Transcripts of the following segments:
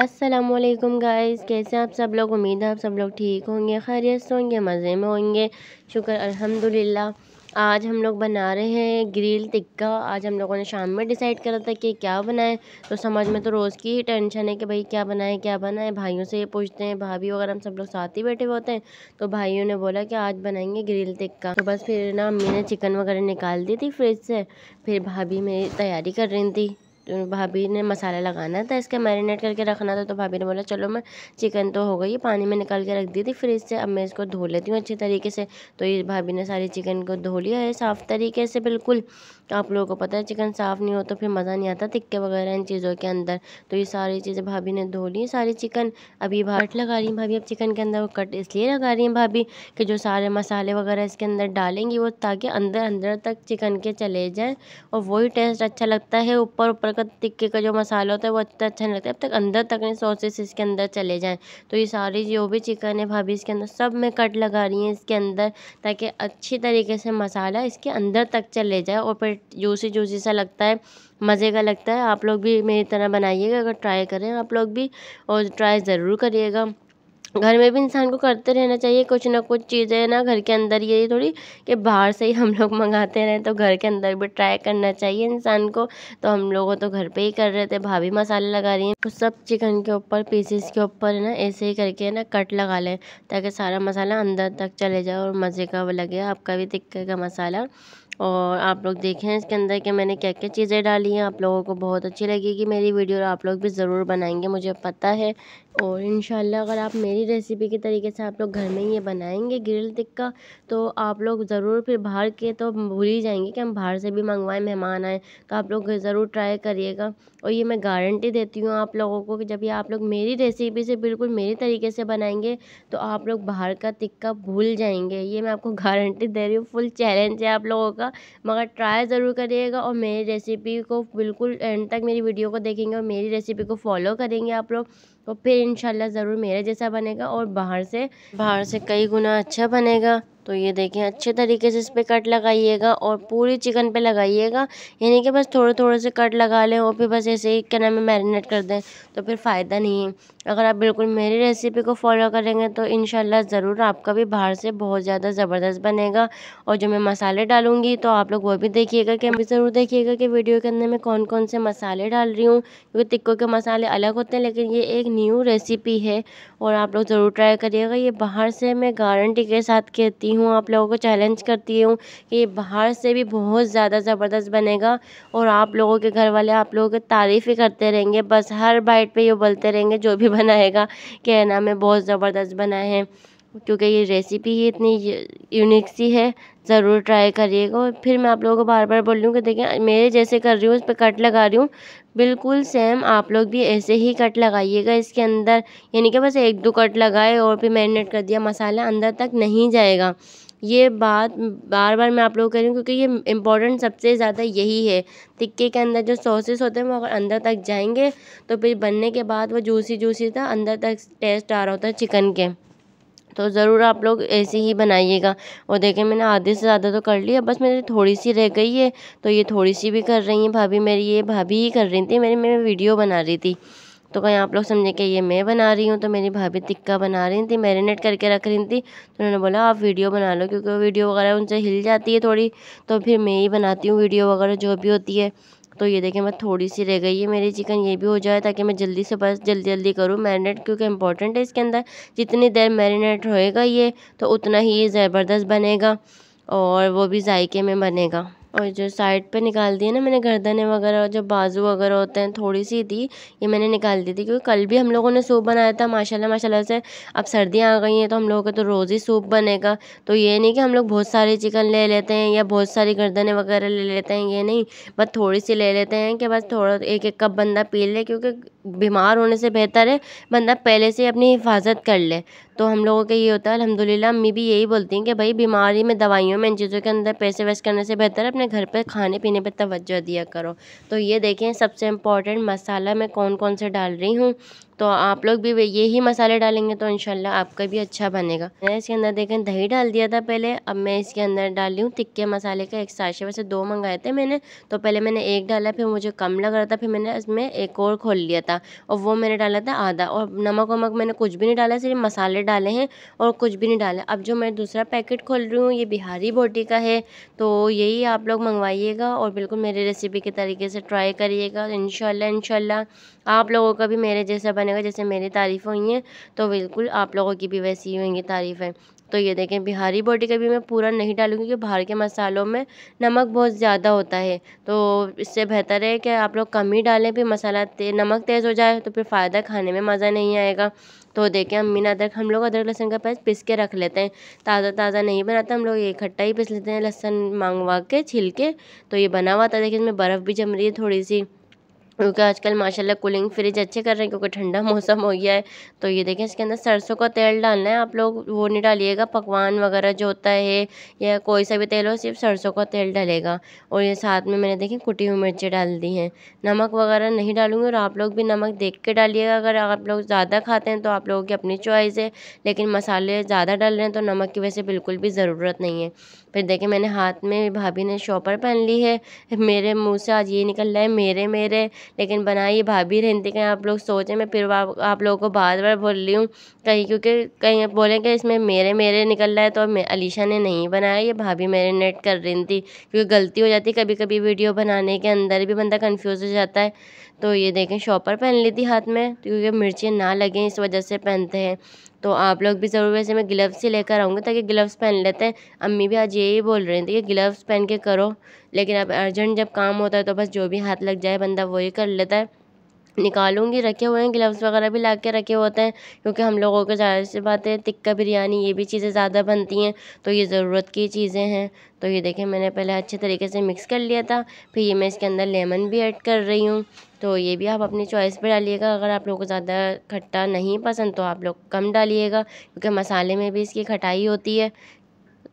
असलकुम गाइस कैसे आप सब लोग उम्मीद है आप सब लोग ठीक होंगे खैरियत से होंगे मज़े में होंगे शुक्र अल्हम्दुलिल्लाह आज हम लोग बना रहे हैं ग्रिल टिक्का आज हम लोगों ने शाम में डिसाइड करा था कि क्या बनाएं तो समझ में तो रोज़ की ही टेंशन है कि भाई क्या बनाए क्या बनाए भाइयों से ये पूछते हैं भाभी वगैरह हम सब लोग साथ ही बैठे होते हैं तो भाइयों ने बोला कि आज बनाएंगे ग्रिल टिक्का तो बस फिर ना अम्मी ने चिकन वगैरह निकाल दी थी फ्रिज से फिर भाभी मेरी तैयारी कर रही थी भाभी ने मसाला लगाना था इसका मैरिनेट करके रखना था तो भाभी ने बोला चलो मैं चिकन तो हो गई पानी में निकाल के रख दी थी फ्रिज से अब मैं इसको धो लेती हूँ अच्छे तरीके से तो ये भाभी ने सारी चिकन को धो लिया है साफ़ तरीके से बिल्कुल तो आप लोगों को पता है चिकन साफ़ नहीं हो तो फिर मज़ा नहीं आता तिक्के वगैरह इन चीज़ों के अंदर तो ये सारी चीज़ें भाभी ने धो ली सारी चिकन अभी कट लगा रही हैं भाभी अब चिकन के अंदर वो कट इसलिए लगा रही हैं भाभी कि जो सारे मसाले वगैरह इसके अंदर डालेंगी वो ताकि अंदर अंदर तक चिकन के चले जाएँ और वही टेस्ट अच्छा लगता है ऊपर ऊपर का टिक्के का जो मसाला होता है वो इतना अच्छा नहीं लगता अब तक अंदर तक नहीं सॉसेस इसके अंदर चले जाएँ तो ये सारी जो भी चिकन है भाभी इसके अंदर सब में कट लगा रही हूँ इसके अंदर ताकि अच्छी तरीके से मसाला इसके अंदर तक चले जाए और पेट जूसी जूसी सा लगता है मज़े का लगता है आप लोग भी मेरी तरह बनाइएगा अगर ट्राई करें आप लोग भी और ट्राई ज़रूर करिएगा घर में भी इंसान को करते रहना चाहिए कुछ ना कुछ चीज़ें ना घर के अंदर ये थोड़ी कि बाहर से ही हम लोग मंगाते रहें तो घर के अंदर भी ट्राई करना चाहिए इंसान को तो हम लोगों तो घर पे ही कर रहे थे भाभी मसाले लगा रही हैं तो सब चिकन के ऊपर पीसेस के ऊपर है ना ऐसे ही करके ना कट लगा लें ताकि सारा मसाला अंदर तक चले जाए और मज़े का वो लगे आपका भी तिक्के का मसाला और आप लोग देखें इसके अंदर कि मैंने क्या क्या चीज़ें डाली हैं आप लोगों को बहुत अच्छी लगेगी मेरी वीडियो और आप लोग भी ज़रूर बनाएंगे मुझे पता है और इन अगर आप मेरी रेसिपी के तरीके से आप लोग घर में ये बनाएंगे ग्रिल टिक्का तो आप लोग ज़रूर फिर बाहर के तो भूल ही जाएंगे कि हम बाहर से भी मंगवाएं मेहमान आए तो आप लोग ज़रूर ट्राई करिएगा और ये मैं गारंटी देती हूँ आप लोगों को कि जब ये आप लोग मेरी रेसिपी से बिल्कुल मेरे तरीके से बनाएंगे तो आप लोग बाहर का टिक्का भूल जाएंगे ये मैं आपको गारंटी दे रही हूँ फुल चैलेंज है आप लोगों का मगर ट्राई ज़रूर करिएगा और मेरी रेसिपी को बिल्कुल एंड तक मेरी वीडियो को देखेंगे और मेरी रेसिपी को फॉलो करेंगे आप लोग तो फिर इन ज़रूर मेरे जैसा बनेगा और बाहर से बाहर से कई गुना अच्छा बनेगा तो ये देखें अच्छे तरीके से इस पर कट लगाइएगा और पूरी चिकन पे लगाइएगा यानी कि बस थोड़े थोड़े से कट लगा लें और फिर बस ऐसे ही क्या नाम है मैरिनेट कर दें तो फिर फ़ायदा नहीं है अगर आप बिल्कुल मेरी रेसिपी को फॉलो करेंगे तो इन ज़रूर आपका भी बाहर से बहुत ज़्यादा ज़बरदस्त बनेगा और जो मैं मसाले डालूँगी तो आप लोग वो भी देखिएगा कि भी ज़रूर देखिएगा कि वीडियो के अंदर मैं कौन कौन से मसाले डाल रही हूँ क्योंकि तिक्को के मसाले अलग होते हैं लेकिन ये एक न्यू रेसिपी है और आप लोग ज़रूर ट्राई करिएगा ये बाहर से मैं गारंटी के साथ कहती हूँ आप लोगों को चैलेंज करती हूँ कि ये बाहर से भी बहुत ज़्यादा ज़बरदस्त बनेगा और आप लोगों के घर वाले आप लोगों की तारीफ़ ही करते रहेंगे बस हर बाइट पर ये बोलते रहेंगे जो भी बनाएगा क्या नाम है बहुत ज़बरदस्त बना है क्योंकि ये रेसिपी ही इतनी यूनिक सी है ज़रूर ट्राई करिएगा और फिर मैं आप लोगों को बार बार बोल रही हूँ कि देखिए मेरे जैसे कर रही हूँ उस पर कट लगा रही हूँ बिल्कुल सेम आप लोग भी ऐसे ही कट लगाइएगा इसके अंदर यानी कि बस एक दो कट लगाए और फिर मैरिनेट कर दिया मसाला अंदर तक नहीं जाएगा ये बात बार बार मैं आप लोगों को कह रही हूँ क्योंकि ये इम्पोर्टेंट सबसे ज़्यादा यही है टिक्के के अंदर जो सॉसेस होते हैं वो अगर अंदर तक जाएंगे तो फिर बनने के बाद वो जूसी जूसी था अंदर तक टेस्ट आ रहा होता है चिकन के तो ज़रूर आप लोग ऐसे ही बनाइएगा और देखें मैंने आधे से ज़्यादा तो कर लिया बस मेरी थोड़ी सी रह गई है तो ये थोड़ी सी भी कर रही हैं भाभी मेरी ये भाभी ही कर रही थी मेरी मैं वीडियो बना रही थी तो कहीं आप लोग समझे कि ये मैं बना रही हूँ तो मेरी भाभी टिक्का बना रही थी मैरिनेट करके रख रही थी तो उन्होंने बोला आप वीडियो बना लो क्योंकि वो वीडियो वगैरह उनसे हिल जाती है थोड़ी तो फिर मैं ही बनाती हूँ वीडियो वगैरह जो भी होती है तो ये देखें मैं थोड़ी सी रह गई है मेरी चिकन ये भी हो जाए ताकि मैं जल्दी से बस जल्दी जल्दी करूँ मैरिनेट क्योंकि इंपॉर्टेंट है इसके अंदर जितनी देर मैरिनेट होएगा ये तो उतना ही ये ज़बरदस्त बनेगा और वो भी जायके में बनेगा और जो साइड पे निकाल दिए ना मैंने गर्दने वगैरह जो बाजू वगैरह होते हैं थोड़ी सी थी ये मैंने निकाल दी थी क्योंकि कल भी हम लोगों ने सूप बनाया था माशाल्लाह माशाल्लाह से अब सर्दियाँ आ गई हैं तो हम लोगों का तो रोज़ ही सूप बनेगा तो ये नहीं कि हम लोग बहुत सारे चिकन ले लेते हैं या बहुत सारी गर्दने वगैरह ले लेते हैं ये नहीं बस थोड़ी सी ले लेते हैं कि बस थोड़ा एक एक कप बंदा पी ले क्योंकि बीमार होने से बेहतर है बंदा पहले से अपनी हिफाजत कर ले तो हम लोगों का ये होता है अलहमदिल्ला अम्मी भी यही बोलती हैं कि भाई बीमारी में दवाइयों में इन चीज़ों के अंदर पैसे वेस्ट करने से बेहतर है अपने घर पर खाने पीने पर तवज्जो दिया करो तो ये देखें सबसे इम्पोर्टेंट मसाला मैं कौन कौन से डाल रही हूँ तो आप लोग भी यही मसाले डालेंगे तो इनशाला आपका भी अच्छा बनेगा मैंने इसके अंदर देखें दही डाल दिया था पहले अब मैं इसके अंदर डाल रही हूँ तिक्के मसाले का एक साशे वैसे दो मंगाए थे मैंने तो पहले मैंने एक डाला फिर मुझे कम लग रहा था फिर मैंने इसमें एक और खोल लिया था और वो मैंने डाला था आधा और नमक वमक मैंने कुछ भी नहीं डाला सिर्फ मसाले डाले हैं और कुछ भी नहीं डाला अब जो मैं दूसरा पैकेट खोल रही हूँ ये बिहारी बोटी का है तो यही आप लोग मंगवाइएगा और बिल्कुल मेरी रेसिपी के तरीके से ट्राई करिएगा इन इनशाला आप लोगों का भी मेरे जैसा बनेगा जैसे मेरी तारीफ़ हुई हैं तो बिल्कुल आप लोगों की भी वैसी ही होंगी है तो ये देखें बिहारी बोटी का भी मैं पूरा नहीं डालूंगी क्योंकि बाहर के मसालों में नमक बहुत ज़्यादा होता है तो इससे बेहतर है कि आप लोग कम ही डालें फिर मसाला ते, नमक तेज़ हो जाए तो फिर फ़ायदा खाने में मज़ा नहीं आएगा तो देखें अम्मी ने अदरक हम लोग अदरक लहसन का पेस्ट पिस के रख लेते हैं ताज़ा ताज़ा नहीं बनाता हम लोग इकट्ठा ही पिस लेते हैं लहसन मांगवा के छिल के तो ये बना हुआ था देखिए इसमें बर्फ़ भी जम रही है थोड़ी सी क्योंकि आजकल माशाल्लाह कूलिंग फ्रिज अच्छे कर रहे हैं क्योंकि ठंडा मौसम हो गया है तो ये देखें इसके अंदर सरसों का तेल डालना है आप लोग वो नहीं डालिएगा पकवान वगैरह जो होता है या कोई सा भी तेल हो सिर्फ सरसों का तेल डालेगा और ये साथ में मैंने देखें कुटी हुई मिर्ची डाल दी हैं नमक वगैरह नहीं डालूंगी और आप लोग भी नमक देख के डालिएगा अगर आप लोग ज़्यादा खाते हैं तो आप लोगों की अपनी चॉइस है लेकिन मसाले ज़्यादा डाल रहे हैं तो नमक की वैसे बिल्कुल भी ज़रूरत नहीं है फिर देखें मैंने हाथ में भाभी ने शॉपर पहन ली है मेरे मुँह से आज ये निकल रहा है मेरे मेरे लेकिन बनाई भाभी रहती कहीं आप लोग सोचें मैं फिर आप लोगों को बार बार बोल रही हूँ कहीं क्योंकि कहीं बोलें कि इसमें मेरे मेरे निकल रहा है तो अलीशा ने नहीं बनाया ये भाभी नेट कर रही थी क्योंकि गलती हो जाती है कभी कभी वीडियो बनाने के अंदर भी बंदा कन्फ्यूज़ हो जाता है तो ये देखें शॉपर पहन ली थी हाथ में क्योंकि मिर्चें ना लगें इस वजह से पहनते हैं तो आप लोग भी ज़रूर वैसे मैं ग्लव्स ही लेकर आऊँगी ताकि ग्लव्स पहन लेते हैं अम्मी भी आज यही बोल रही थी कि ग्लव्स पहन के करो लेकिन अब अर्जेंट जब काम होता है तो बस जो भी हाथ लग जाए बंदा वही कर लेता है निकालूंगी रखे हुए हैं ग्लव्स वगैरह भी ला के रखे होते हैं क्योंकि हम लोगों के ज़्यादा से बात है टिक्का बिरयानी ये भी चीज़ें ज़्यादा बनती हैं तो ये ज़रूरत की चीज़ें हैं तो ये देखें मैंने पहले अच्छे तरीके से मिक्स कर लिया था फिर ये मैं इसके अंदर लेमन भी ऐड कर रही हूँ तो ये भी आप अपनी चॉइस पे डालिएगा अगर आप लोगों को ज़्यादा खट्टा नहीं पसंद तो आप लोग कम डालिएगा क्योंकि मसाले में भी इसकी खटाई होती है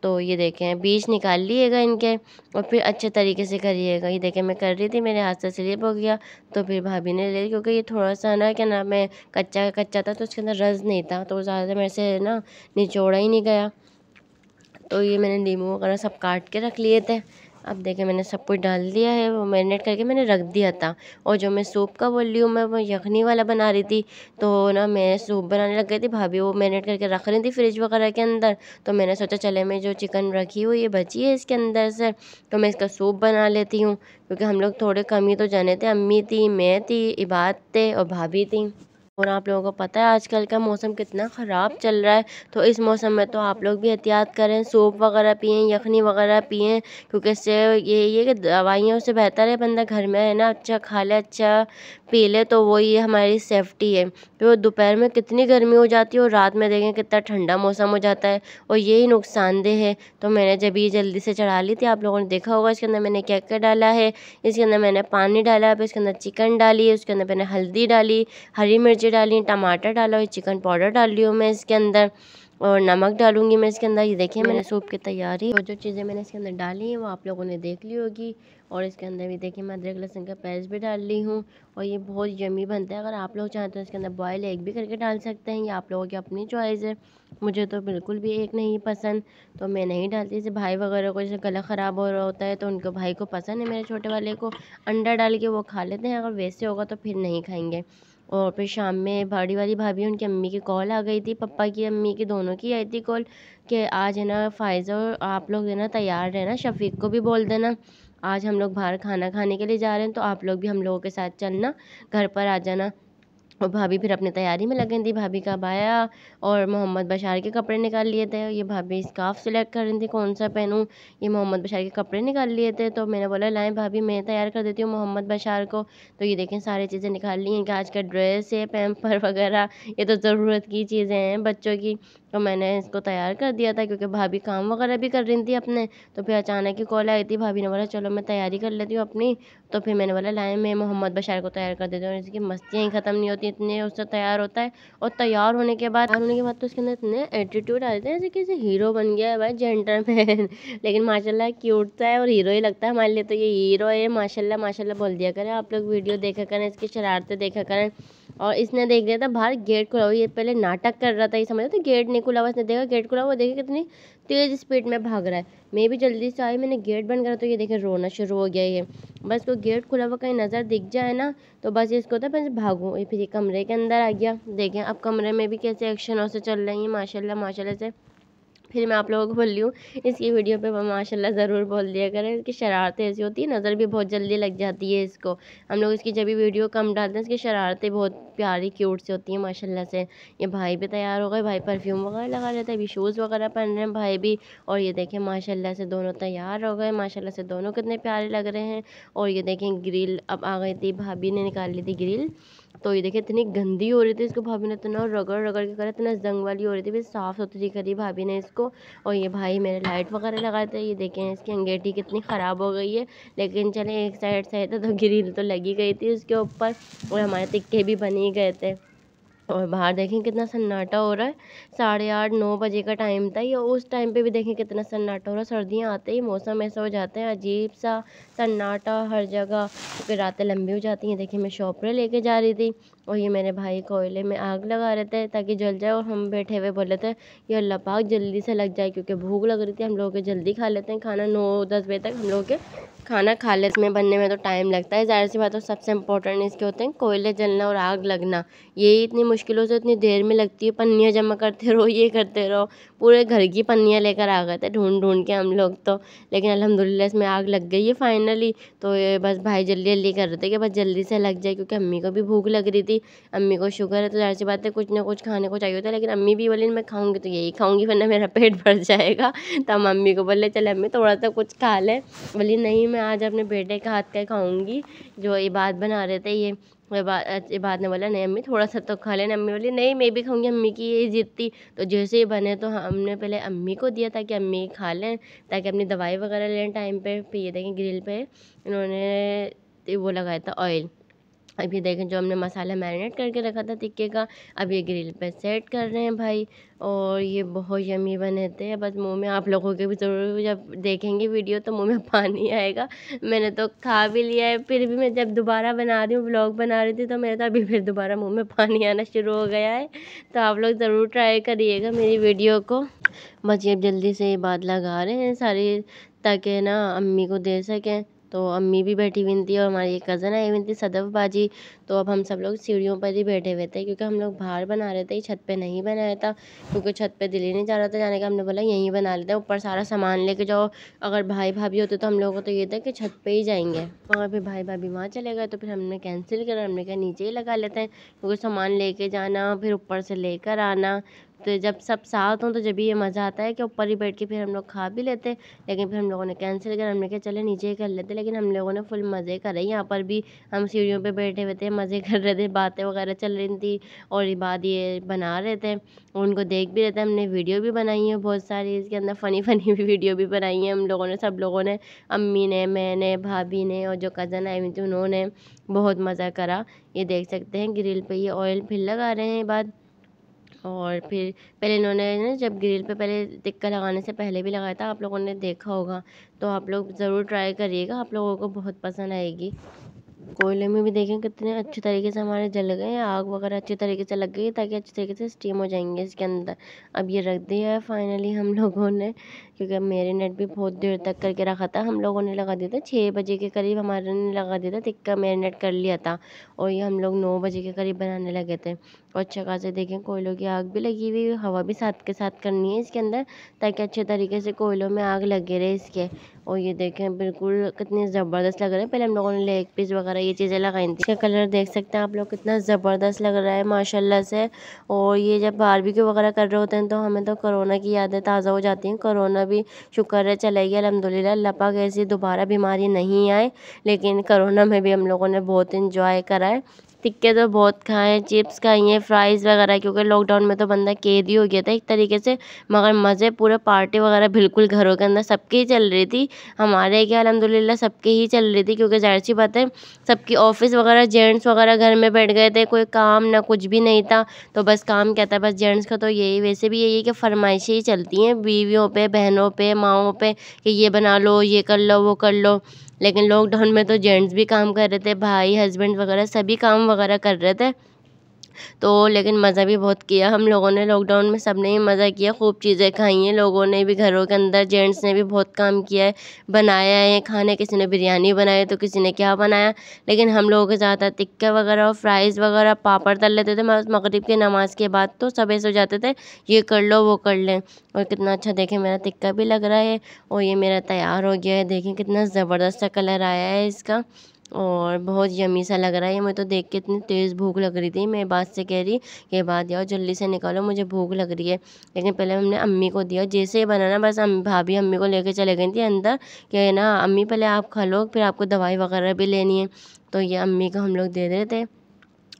तो ये देखें बीज निकाल लिएगा इनके और फिर अच्छे तरीके से करिएगा ये देखें मैं कर रही थी मेरे हाथ से स्लिप हो गया तो फिर भाभी ने ले क्योंकि ये थोड़ा सा ना क्या ना मैं कच्चा कच्चा था तो उसके अंदर रस नहीं था तो ज़्यादा मेरे से ना निचोड़ा ही नहीं गया तो ये मैंने नींबू वगैरह सब काट के रख लिए थे अब देखिए मैंने सब कुछ डाल दिया है वो मैरिनेट करके मैंने रख दिया था और जो मैं सूप का बोल रही हूँ मैं वो यखनी वाला बना रही थी तो ना मैं सूप बनाने लग गई थी भाभी वो मैरिनेट करके रख रही थी फ्रिज वगैरह के अंदर तो मैंने सोचा चले मैं जो चिकन रखी हुई ये बची है इसके अंदर से तो मैं इसका सूप बना लेती हूँ क्योंकि हम लोग थोड़े कम ही तो जाने थे अम्मी थी मैं थी इबाद थे और भाभी थी और आप लोगों को पता है आजकल का मौसम कितना ख़राब चल रहा है तो इस मौसम में तो आप लोग भी एहतियात करें सूप वगैरह पिए यखनी वगैरह पिए क्योंकि इससे ये ये कि दवाइयों से बेहतर है बंदा घर में है ना अच्छा खा ले अच्छा पी लें तो वही हमारी सेफ्टी है तो दोपहर में कितनी गर्मी हो जाती है और रात में देखें कितना ठंडा मौसम हो जाता है और यही नुकसानदेह है तो मैंने जब ये जल्दी से चढ़ा ली थी आप लोगों ने देखा होगा इसके अंदर मैंने क्या क्या डाला है इसके अंदर मैंने पानी डाला फिर इसके अंदर चिकन डाली उसके अंदर मैंने हल्दी डाली हरी मिर्ची डाली टमाटर डाला और चिकन पाउडर डाल रही हूँ मैं इसके अंदर और नमक डालूंगी मैं इसके अंदर ये देखिए मैंने सूप की तैयारी और जो चीज़ें मैंने इसके अंदर डाली हैं वो आप लोगों ने देख ली होगी और इसके अंदर भी देखिए मैं अदरक लहसुन का पेस्ट भी डाल ली हूँ और ये बहुत यमी बनता है अगर आप लोग चाहें तो इसके अंदर बॉयल एग भी करके डाल सकते हैं ये आप लोगों की अपनी चॉइस है मुझे तो बिल्कुल भी एक नहीं पसंद तो मैं नहीं डालती जैसे भाई वगैरह को जैसे गला ख़राब हो रहा होता है तो उनको भाई को पसंद है मेरे छोटे वाले को अंडा डाल के वो खा लेते हैं अगर वैसे होगा तो फिर नहीं खाएंगे और फिर शाम में भाड़ी वाली भाभी उनकी अम्मी की कॉल आ गई थी पप्पा की अम्मी की दोनों की आई थी कॉल कि आज है ना फायज़ा आप लोग है ना तैयार रहना शफीक को भी बोल देना आज हम लोग बाहर खाना खाने के लिए जा रहे हैं तो आप लोग भी हम लोगों के साथ चलना घर पर आ जाना और भाभी फिर अपनी तैयारी में लगें थी भाभी का बाया और मोहम्मद बशार के कपड़े निकाल लिए थे ये भाभी स्काफ सिलेक्ट कर रही थी कौन सा पहनूँ ये मोहम्मद बशार के कपड़े निकाल लिए थे तो मैंने बोला लाएँ भाभी मैं तैयार कर देती हूँ मोहम्मद बशार को तो ये देखें सारी चीज़ें निकाल ली हैं कि आज का ड्रेस है पैम्पर वगैरह ये तो ज़रूरत की चीज़ें हैं बच्चों की तो मैंने इसको तैयार कर दिया था क्योंकि भाभी काम वगैरह भी कर रही थी अपने तो फिर अचानक ही कॉल आई थी भाभी ने बोला चलो मैं तैयारी कर लेती हूँ अपनी तो फिर मैंने बोला लाए मैं मोहम्मद बशार को तैयार कर देती हूँ इसकी मस्तियाँ ही ख़त्म नहीं होती इतने उससे तैयार होता है और तैयार होने के बाद होने के बाद तो उसके अंदर इतने एटीट्यूड आ जाते हैं जैसे किसी हीरो बन गया है भाई जेंटलमैन लेकिन माशाला क्यूट सा है और हीरो ही लगता है हमारे लिए तो ये हीरो है माशाला माशाला बोल दिया करें आप लोग वीडियो देखा करें इसकी शरारतें देखा करें और इसने देख लिया था बाहर गेट खुला हुआ ये पहले नाटक कर रहा था ये समझ तो गेट नहीं खुला हुआ इसने देखा गेट खुला हुआ देखा कितनी तेज़ स्पीड में भाग रहा है मैं भी जल्दी से आई मैंने गेट बंद करा तो ये देखे रोना शुरू हो गया ये बस को गेट खुला हुआ कहीं नज़र दिख जाए ना तो बस इसको था बस भागूँ फिर ये कमरे के अंदर आ गया देखें अब कमरे में भी कैसे एक्शन और से चल रही है माशाला माशाला से फिर मैं आप लोगों को बोल रही हूँ इसकी वीडियो पे माशाल्लाह ज़रूर बोल दिया करें इसकी शरारतें ऐसी होती है नज़र भी बहुत जल्दी लग जाती है इसको हम लोग इसकी जब भी वीडियो कम डालते हैं इसकी शरारतें बहुत प्यारी क्यूट से होती हैं माशाला से ये भाई भी तैयार हो गए भाई परफ्यूम वगैरह लगा रहता हैं अभी शूज़ वगैरह पहन रहे हैं भाई भी और ये देखें माशा से दोनों तैयार हो गए माशा से दोनों कितने प्यारे लग रहे हैं और ये देखें ग्रिल अब आ गई थी भाभी ने निकाल ली थी ग्रिल तो ये देखिए इतनी गंदी हो रही थी इसको भाभी ने इतना रगड़ रगड़ के करा इतना जंग वाली हो रही थी फिर साफ़ सुथरी करी भाभी ने इसको और ये भाई मेरे लाइट वगैरह लगाए थे ये देखें इसकी अंगेठी कितनी ख़राब हो गई है लेकिन चले एक साइड से था तो, तो ग्रिल तो लगी गई थी उसके ऊपर और हमारे तिक्के भी बन ही गए थे और बाहर देखें कितना सन्नाटा हो रहा है साढ़े आठ नौ बजे का टाइम था या उस टाइम पे भी देखें कितना सन्नाटा हो रहा है सर्दियाँ आते ही मौसम ऐसा हो जाता है अजीब सा सन्नाटा हर जगह क्योंकि रातें लंबी हो जाती हैं देखिए मैं शॉप पर लेके जा रही थी और ये मेरे भाई कोयले में आग लगा रहे थे ताकि जल जाए और हम बैठे हुए बोल रहे थे कि अल्लाह पाक जल्दी से लग जाए क्योंकि भूख लग रही थी हम लोग के जल्दी खा लेते हैं खाना नौ दस बजे तक हम लोग के खाना खा लेते हैं बनने में तो टाइम लगता है ज़ाहिर सी बात है सबसे इंपॉर्टेंट इसके होते हैं कोयले जलना और आग लगना यही इतनी मुश्किलों से इतनी देर में लगती है पन्नियाँ जमा करते रहो ये करते रहो पूरे घर की पन्नियाँ लेकर आ गए थे ढूँढ ढूंढ के हम लोग तो लेकिन अलहमदिल्ला इसमें आग लग गई है फाइनली तो ये बस भाई जल्दी जल्दी कर रहे थे कि बस जल्दी से लग जाए क्योंकि अम्मी को भी भूख लग रही थी अम्मी को शुगर है तो जाहिर सी बात है कुछ ना कुछ खाने को चाहिए होता है लेकिन अम्मी भी बोली मैं खाऊँगी तो यही खाऊँगी वरना मेरा पेट भर जाएगा तो हम अम्मी को बोले चले अम्मी थोड़ा सा कुछ खा लें बोली नहीं मैं आज अपने बेटे के हाथ का खाऊँगी जो ये बात बना रहे थे ये बाद ने बोला नहीं अम्मी थोड़ा सा तो खा लेना अम्मी बोली नहीं मैं भी खाऊंगी अम्मी की यही जिद थी तो जैसे ही बने तो हाँ, हमने पहले अम्मी को दिया ताकि अम्मी खा लें ताकि अपनी दवाई वगैरह लें टाइम पे फिर ये देखें ग्रिल पे इन्होंने वो लगाया था ऑयल अब ये देखें जो हमने मसाला मैरिनेट करके रखा था टिक्के का अब ये ग्रिल पे सेट कर रहे हैं भाई और ये बहुत यमी बने थे बस मुंह में आप लोगों के भी ज़रूर जब देखेंगे वीडियो तो मुंह में पानी आएगा मैंने तो खा भी लिया है फिर भी मैं जब दोबारा बना रही हूँ ब्लॉग बना रही थी तो मेरे तो अभी फिर दोबारा मुँह में पानी आना शुरू हो गया है तो आप लोग ज़रूर ट्राई करिएगा मेरी वीडियो को बस ये जल्दी से ये बात लगा रहे हैं सारी ताकि ना अम्मी को दे सकें तो अम्मी भी बैठी हुई थी और हमारी एक कज़न आई हुई थी सदफ बाजी तो अब हम सब लोग सीढ़ियों पर ही बैठे हुए थे क्योंकि हम लोग बाहर बना रहे थे छत पे नहीं बनाया था क्योंकि छत पे दिल्ली नहीं जा रहा था जाने का हमने बोला यहीं बना लेते हैं ऊपर सारा सामान लेके जाओ अगर भाई भाभी होते तो हम लोगों को तो ये था कि छत पर ही जाएंगे और फिर भाई भाभी वहाँ चले गए तो फिर हमने कैंसिल करा हमने कहा नीचे ही लगा लेते हैं क्योंकि सामान लेके जाना फिर ऊपर से लेकर आना तो जब सब साथ हों तो जब ये मज़ा आता है कि ऊपर ही बैठ के फिर हम लोग खा भी लेते हैं लेकिन फिर हम लोगों ने कैंसिल कर हमने कहा चले नीचे ही कर लेते लेकिन हम लोगों ने फुल मज़े करे यहाँ पर भी हम सीढ़ियों पर बैठे हुए थे मज़े कर रहे थे बातें वगैरह चल रही थी और ये बात ये बना रहे थे उनको देख भी रहे थे हमने वीडियो भी बनाई है बहुत सारी इसके अंदर फ़नी फ़नी वीडियो भी बनाई है हम लोगों ने सब लोगों ने अम्मी ने मैंने भाभी ने और जो कज़न आई हुई थी उन्होंने बहुत मज़ा करा ये देख सकते हैं ग्रिल पर ये ऑयल फिर लगा रहे हैं बाद और फिर पहले इन्होंने ना जब ग्रिल पे पहले टिक्का लगाने से पहले भी लगाया था आप लोगों ने देखा होगा तो आप लोग ज़रूर ट्राई करिएगा आप लोगों को बहुत पसंद आएगी कोयले में भी देखें कितने अच्छे तरीके से हमारे जल गए आग वगैरह अच्छे तरीके से लग गई ताकि अच्छे तरीके से स्टीम हो जाएंगे इसके अंदर अब ये रख दिया है फाइनली हम लोगों ने क्योंकि अब मेरीनेट भी बहुत देर तक करके रखा था हम लोगों ने लगा दिया था छः बजे के करीब हमारे ने लगा दिया था टिक्का मेरीनेट कर लिया था और ये हम लोग नौ बजे के करीब बनाने लगे थे और अच्छा खासे देखें कोयलों की आग भी लगी हुई हवा भी साथ के साथ करनी है इसके अंदर ताकि अच्छे तरीके से कोयलों में आग लगे रहे इसके और ये देखें बिल्कुल कितने ज़बरदस्त लग रहे हैं पहले हम लोगों ने लेग पीस वगैरह वगैरह ये चीज़ें लगाई थी इसका कलर देख सकते हैं आप लोग कितना ज़बरदस्त लग रहा है माशाल्लाह से और ये जब बारबेक्यू वगैरह कर रहे होते हैं तो हमें तो कोरोना की यादें ताज़ा हो जाती हैं कोरोना भी शुक्र है चले गया अलहमदिल्ला लपा पाक दोबारा बीमारी नहीं आए लेकिन करोना में भी हम लोगों ने बहुत इंजॉय करा है टिक्के तो बहुत खाए हैं चिप्स खाई हैं फ्राइज़ वगैरह क्योंकि लॉकडाउन में तो बंदा कैदी हो गया था एक तरीके से मगर मज़े पूरे पार्टी वगैरह बिल्कुल घरों के अंदर सबकी ही चल रही थी हमारे क्या अलहमदिल्ला सबकी ही चल रही थी क्योंकि जाहिर सी बात है सबकी ऑफ़िस वगैरह जेंट्स वगैरह घर में बैठ गए थे कोई काम ना कुछ भी नहीं था तो बस काम क्या था बस जेंट्स का तो यही वैसे भी यही है कि फरमाइशें ही चलती हैं बीवियों पर बहनों पर माओं पर कि ये बना लो ये कर लो वो कर लो लेकिन लॉकडाउन में तो जेंट्स भी काम कर रहे थे भाई हस्बैंड वगैरह सभी काम वगैरह कर रहे थे तो लेकिन मज़ा भी बहुत किया हम लोगों ने लॉकडाउन में सब ने ही मज़ा किया खूब चीज़ें खाई हैं लोगों ने भी घरों के अंदर जेंट्स ने भी बहुत काम किया है बनाया है खाने किसी ने बिरयानी बनाई तो किसी ने क्या बनाया लेकिन हम लोगों के ज़्यादा टिक्का वगैरह और फ्राइज़ वगैरह पापड़ तल लेते थे मग़रब की नमाज़ के बाद तो सब ऐसे हो जाते थे ये कर लो वो कर लें और कितना अच्छा देखें मेरा टिक्का भी लग रहा है और ये मेरा तैयार हो गया है देखें कितना ज़बरदस्त सा कलर आया है इसका और बहुत यम्मी सा लग रहा है मैं तो देख के इतनी तेज़ भूख लग रही थी मैं बाद से कह रही कि बात आओ जल्दी से निकालो मुझे भूख लग रही है लेकिन पहले हमने अम्मी को दिया जैसे ही बनाना बस हम भाभी अम्मी को लेके चले गई थी अंदर कि ना अम्मी पहले आप खा लो फिर आपको दवाई वगैरह भी लेनी है तो ये अम्मी को हम लोग दे रहे थे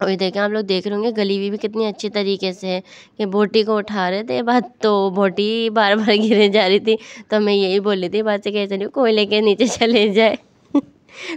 और ये देखें आप लोग देख रहे होंगे गली भी, भी कितनी अच्छी तरीके से है कि बोटी को उठा रहे थे बात तो बोटी बार बार गिरे जा रही थी तो मैं यही बोल रही थी बात से कह चली कोई लेके नीचे चले जाए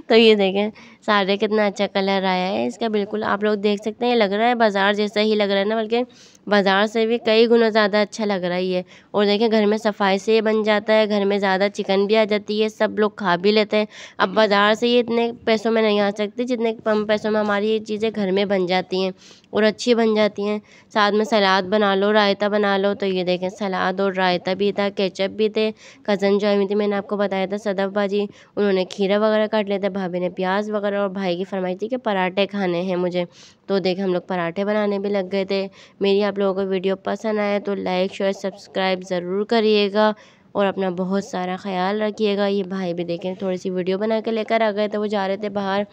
तो ये देखें सारे कितना अच्छा कलर आया है इसका बिल्कुल आप लोग देख सकते हैं लग रहा है बाज़ार जैसा ही लग रहा है ना बल्कि बाज़ार से भी कई गुना ज़्यादा अच्छा लग रहा है और देखें घर में सफाई से ये बन जाता है घर में ज़्यादा चिकन भी आ जाती है सब लोग खा भी लेते हैं अब बाज़ार से ये इतने पैसों में नहीं आ सकती जितने कम पैसों में हमारी ये चीज़ें घर में बन जाती हैं और अच्छी बन जाती हैं साथ में सलाद बना लो रायता बना लो तो ये देखें सलाद और रायता भी था केचप भी थे कज़न जो आई थी मैंने आपको बताया था सदफ भाजी उन्होंने खीरा वगैरह काट लिया था भाभी ने प्याज वगैरह और भाई की फरमाई थी कि पराठे खाने हैं मुझे तो देखें हम लोग पराठे बनाने भी लग गए थे मेरी आप लोगों को वीडियो पसंद आया तो लाइक शेयर सब्सक्राइब ज़रूर करिएगा और अपना बहुत सारा ख्याल रखिएगा ये भाई भी देखें थोड़ी सी वीडियो बना के लेकर आ गए थे वो जा रहे थे बाहर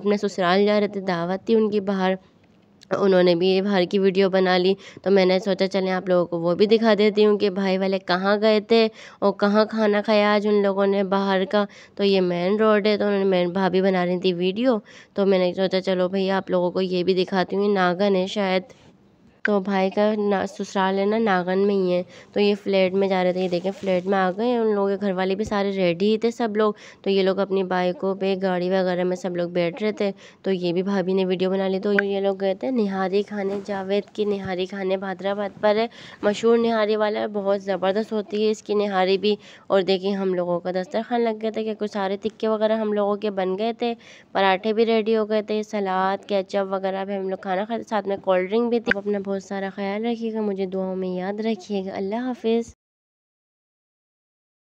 अपने ससुराल जा रहे थे दावत थी उनकी बाहर उन्होंने भी बाहर की वीडियो बना ली तो मैंने सोचा चलें आप लोगों को वो भी दिखा देती हूँ कि भाई वाले कहाँ गए थे और कहाँ खाना खाया आज उन लोगों ने बाहर का तो ये मेन रोड है तो उन्होंने मेन भाभी बना रही थी वीडियो तो मैंने सोचा चलो भैया आप लोगों को ये भी दिखाती हूँ नागन है शायद तो भाई का ना ससुराल है ना नागन में ही है तो ये फ्लैट में जा रहे थे ये देखें फ्लैट में आ गए उन लोगों के घर वाले भी सारे रेडी ही थे सब लोग तो ये लोग अपनी बाइकों पे गाड़ी वगैरह में सब लोग बैठ रहे थे तो ये भी भाभी ने वीडियो बना ली तो ये लोग गए थे निहारी खाने जावेद की निहारी खाने भाद्राबाद पर है मशहूर निहारी वाला बहुत ज़बरदस्त होती है इसकी निहारी भी और देखिए हम लोगों का दस्तरखान लग गया था क्योंकि कुछ सारे तिक्के वगैरह हम लोगों के बन गए थे पराठे भी रेडी हो गए थे सलाद केचप वगैरह भी हम लोग खाना खाते साथ में कोल्ड ड्रिंक भी थी अपना बहुत सारा ख्याल रखिएगा मुझे दुआओं में याद रखिएगा अल्लाह हाफ़िज़